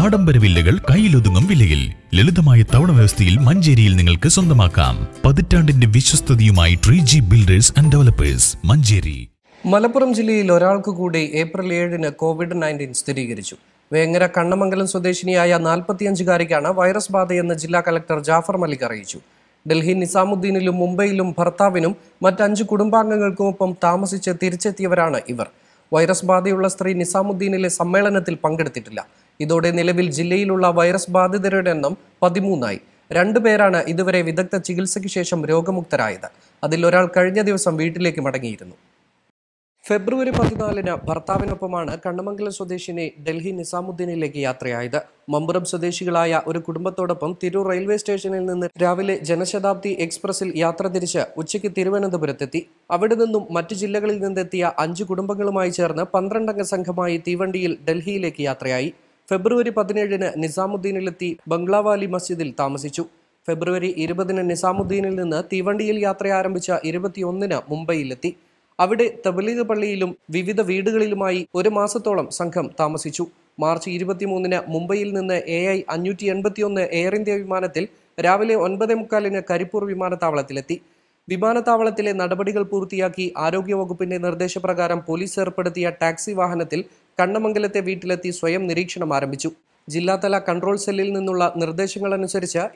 ആഡംബര വില്ലകൾ കയ്യിലൊതുങ്ങും വിലയിൽ ലളിതമായ തവണ വ്യവസ്ഥയിൽ മഞ്ചേരിയിൽ നിങ്ങൾക്ക് സ്വന്തമാക്കാം പതിറ്റാണ്ടിന്റെ വിശ്വസ്തയുമായി tree G builders and developers Manjeri Malappuram ജില്ലയിൽ ഒരാൾക്ക് കൂടി ഏപ്രിൽ ഏഴിന് കോവിഡ് നയൻറ്റീൻ സ്ഥിരീകരിച്ചു വേങ്ങര കണ്ണമംഗലം സ്വദേശിനിയായ നാൽപ്പത്തിയഞ്ചുകാരിക്കാണ് വൈറസ് ബാധയെന്ന് ജില്ലാ കലക്ടർ ജാഫർ മലിക് അറിയിച്ചു ഡൽഹി നിസാമുദ്ദീനിലും മുംബൈയിലും ഭർത്താവിനും മറ്റഞ്ച് കുടുംബാംഗങ്ങൾക്കുമൊപ്പം താമസിച്ച് തിരിച്ചെത്തിയവരാണ് ഇവർ വൈറസ് ബാധയുള്ള സ്ത്രീ നിസാമുദ്ദീനിലെ സമ്മേളനത്തിൽ പങ്കെടുത്തിട്ടില്ല ഇതോടെ നിലവിൽ ജില്ലയിലുള്ള വൈറസ് ബാധിതരുടെ എണ്ണം പതിമൂന്നായി രണ്ടുപേരാണ് ഇതുവരെ വിദഗ്ധ ചികിത്സയ്ക്ക് ശേഷം രോഗമുക്തരായത് അതിലൊരാൾ കഴിഞ്ഞ ദിവസം വീട്ടിലേക്ക് മടങ്ങിയിരുന്നു ഫെബ്രുവരി പതിനാലിന് ഭർത്താവിനൊപ്പമാണ് കണ്ണമംഗലം സ്വദേശിനി ഡൽഹി നിസാമുദ്ദീനിലേക്ക് യാത്രയായത് മമ്പുറം സ്വദേശികളായ ഒരു കുടുംബത്തോടൊപ്പം തിരൂർ റെയിൽവേ സ്റ്റേഷനിൽ നിന്ന് രാവിലെ ജനശതാബ്ദി എക്സ്പ്രസിൽ യാത്ര തിരിച്ച് ഉച്ചയ്ക്ക് തിരുവനന്തപുരത്തെത്തി അവിടെ നിന്നും മറ്റു ജില്ലകളിൽ നിന്നെത്തിയ അഞ്ച് കുടുംബങ്ങളുമായി ചേർന്ന് പന്ത്രണ്ടംഗ സംഘമായി തീവണ്ടിയിൽ ഡൽഹിയിലേക്ക് യാത്രയായി ഫെബ്രുവരി പതിനേഴിന് നിസാമുദ്ദീനിലെത്തി ബംഗ്ലാവാലി മസ്ജിദിൽ താമസിച്ചു ഫെബ്രുവരി ഇരുപതിന് നിസാമുദ്ദീനിൽ നിന്ന് തീവണ്ടിയിൽ യാത്ര ആരംഭിച്ച ഇരുപത്തിയൊന്നിന് മുംബൈയിലെത്തി അവിടെ തബലീഗ് പള്ളിയിലും വിവിധ വീടുകളിലുമായി ഒരു മാസത്തോളം സംഘം താമസിച്ചു മാർച്ച് ഇരുപത്തിമൂന്നിന് മുംബൈയിൽ നിന്ന് എ ഐ അഞ്ഞൂറ്റി എൺപത്തിയൊന്ന് എയർ ഇന്ത്യ വിമാനത്തിൽ രാവിലെ ഒൻപതേ മുക്കാലിന് കരിപ്പൂർ വിമാനത്താവളത്തിലെത്തി വിമാനത്താവളത്തിലെ നടപടികൾ പൂർത്തിയാക്കി ആരോഗ്യവകുപ്പിന്റെ നിർദ്ദേശപ്രകാരം പോലീസ് ഏർപ്പെടുത്തിയ ടാക്സി വാഹനത്തിൽ കണ്ണമംഗലത്തെ വീട്ടിലെത്തി സ്വയം നിരീക്ഷണം ആരംഭിച്ചു ജില്ലാതല കൺട്രോൾ സെല്ലിൽ നിന്നുള്ള നിർദ്ദേശങ്ങൾ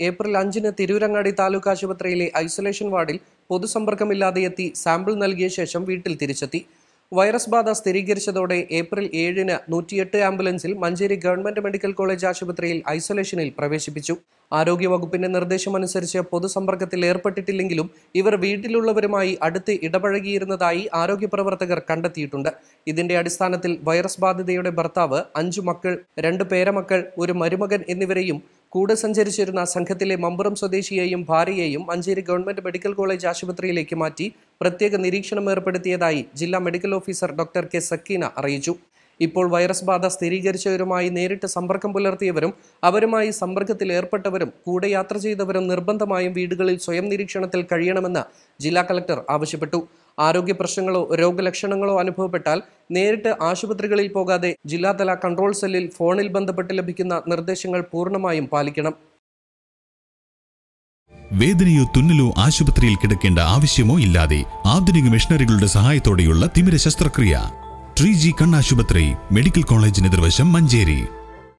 ഏപ്രിൽ അഞ്ചിന് തിരൂരങ്ങാടി താലൂക്ക് ആശുപത്രിയിലെ ഐസൊലേഷൻ വാർഡിൽ പൊതുസമ്പർക്കമില്ലാതെ എത്തി സാമ്പിൾ നൽകിയ ശേഷം വീട്ടിൽ തിരിച്ചെത്തി വൈറസ് ബാധ സ്ഥിരീകരിച്ചതോടെ ഏപ്രിൽ ഏഴിന് നൂറ്റിയെട്ട് ആംബുലൻസിൽ മഞ്ചേരി ഗവൺമെന്റ് മെഡിക്കൽ കോളേജ് ആശുപത്രിയിൽ ഐസൊലേഷനിൽ പ്രവേശിപ്പിച്ചു ആരോഗ്യവകുപ്പിന്റെ നിർദ്ദേശമനുസരിച്ച് പൊതുസമ്പർക്കത്തിൽ ഏർപ്പെട്ടിട്ടില്ലെങ്കിലും ഇവർ വീട്ടിലുള്ളവരുമായി അടുത്ത് ഇടപഴകിയിരുന്നതായി പ്രവർത്തകർ കണ്ടെത്തിയിട്ടുണ്ട് ഇതിന്റെ അടിസ്ഥാനത്തിൽ വൈറസ് ബാധിതയുടെ ഭർത്താവ് അഞ്ചു മക്കൾ രണ്ട് പേരമക്കൾ ഒരു മരുമകൻ എന്നിവരെയും കൂടെ സഞ്ചരിച്ചിരുന്ന സംഘത്തിലെ മമ്പുറം സ്വദേശിയെയും ഭാര്യയെയും മഞ്ചേരി ഗവൺമെന്റ് മെഡിക്കൽ കോളേജ് ആശുപത്രിയിലേക്ക് മാറ്റി പ്രത്യേക നിരീക്ഷണം ഏർപ്പെടുത്തിയതായി ജില്ലാ medical officer doctor K Sakeena അറിയിച്ചു ഇപ്പോൾ വൈറസ് ബാധ സ്ഥിരീകരിച്ചവരുമായി നേരിട്ട് സമ്പർക്കം പുലർത്തിയവരും അവരുമായി സമ്പർക്കത്തിൽ ഏർപ്പെട്ടവരും കൂടെ യാത്ര ചെയ്തവരും നിർബന്ധമായും വീടുകളിൽ സ്വയം നിരീക്ഷണത്തിൽ കഴിയണമെന്ന് ജില്ലാ കളക്ടർ ആവശ്യപ്പെട്ടു ആരോഗ്യ പ്രശ്നങ്ങളോ രോഗലക്ഷണങ്ങളോ അനുഭവപ്പെട്ടാൽ നേരിട്ട് ആശുപത്രികളിൽ പോകാതെ ജില്ലാതല കൺട്രോൾ സെല്ലിൽ ഫോണിൽ ബന്ധപ്പെട്ട് ലഭിക്കുന്ന നിർദ്ദേശങ്ങൾ പൂർണ്ണമായും പാലിക്കണം വേദനയോ തുന്നലോ ആശുപത്രിയിൽ കിടക്കേണ്ട ആവശ്യമോ ഇല്ലാതെ ആധുനിക മെഷീനറികളുടെ സഹായത്തോടെയുള്ള തിമിര ശസ്ത്രക്രിയ ശ്രീജി കണ്ണാശുപത്രി മെഡിക്കൽ കോളേജിന് എതിർവശം മഞ്ചേരി